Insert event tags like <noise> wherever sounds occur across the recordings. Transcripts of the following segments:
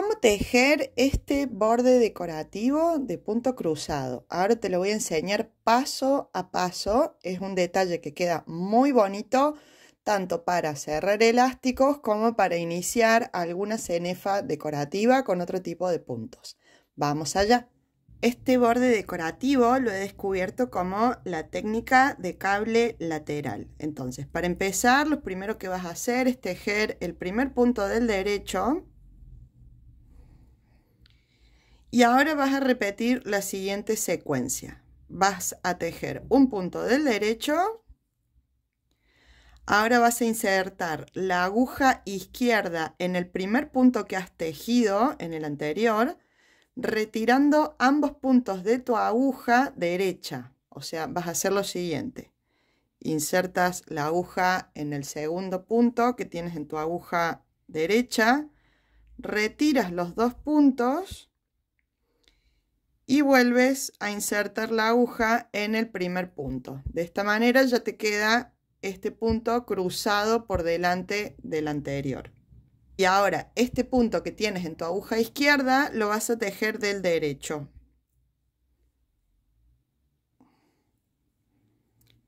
¿Cómo tejer este borde decorativo de punto cruzado? Ahora te lo voy a enseñar paso a paso. Es un detalle que queda muy bonito, tanto para cerrar elásticos como para iniciar alguna cenefa decorativa con otro tipo de puntos. Vamos allá. Este borde decorativo lo he descubierto como la técnica de cable lateral. Entonces, para empezar, lo primero que vas a hacer es tejer el primer punto del derecho y ahora vas a repetir la siguiente secuencia. Vas a tejer un punto del derecho. Ahora vas a insertar la aguja izquierda en el primer punto que has tejido, en el anterior, retirando ambos puntos de tu aguja derecha. O sea, vas a hacer lo siguiente. Insertas la aguja en el segundo punto que tienes en tu aguja derecha, retiras los dos puntos y vuelves a insertar la aguja en el primer punto. De esta manera ya te queda este punto cruzado por delante del anterior. Y ahora este punto que tienes en tu aguja izquierda lo vas a tejer del derecho.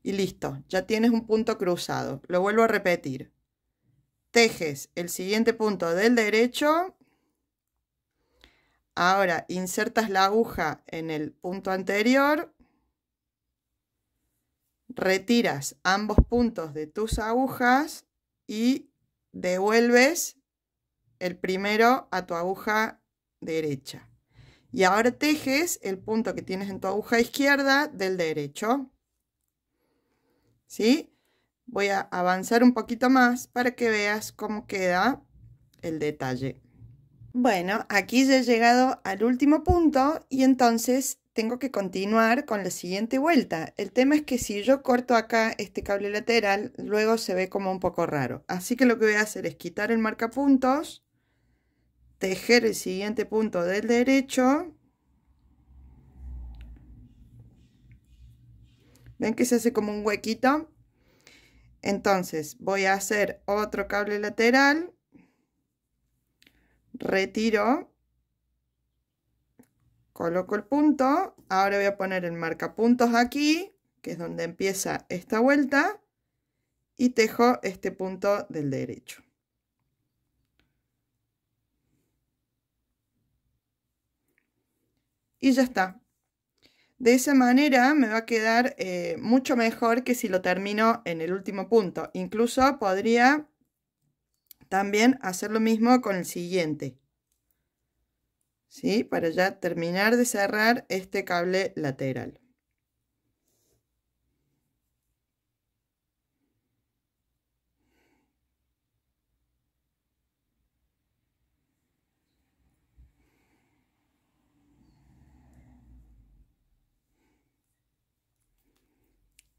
Y listo, ya tienes un punto cruzado. Lo vuelvo a repetir. Tejes el siguiente punto del derecho Ahora insertas la aguja en el punto anterior, retiras ambos puntos de tus agujas y devuelves el primero a tu aguja derecha. Y ahora tejes el punto que tienes en tu aguja izquierda del derecho. ¿Sí? Voy a avanzar un poquito más para que veas cómo queda el detalle. Bueno, aquí ya he llegado al último punto y entonces tengo que continuar con la siguiente vuelta. El tema es que si yo corto acá este cable lateral, luego se ve como un poco raro. Así que lo que voy a hacer es quitar el marcapuntos, tejer el siguiente punto del derecho. ¿Ven que se hace como un huequito? Entonces voy a hacer otro cable lateral retiro, coloco el punto, ahora voy a poner el puntos aquí, que es donde empieza esta vuelta, y tejo este punto del derecho. Y ya está. De esa manera me va a quedar eh, mucho mejor que si lo termino en el último punto. Incluso podría también hacer lo mismo con el siguiente. ¿Sí? Para ya terminar de cerrar este cable lateral.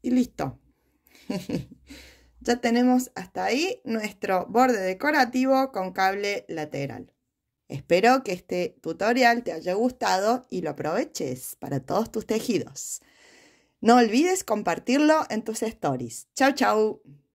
Y listo. <laughs> ya tenemos hasta ahí nuestro borde decorativo con cable lateral. Espero que este tutorial te haya gustado y lo aproveches para todos tus tejidos. No olvides compartirlo en tus stories. chao!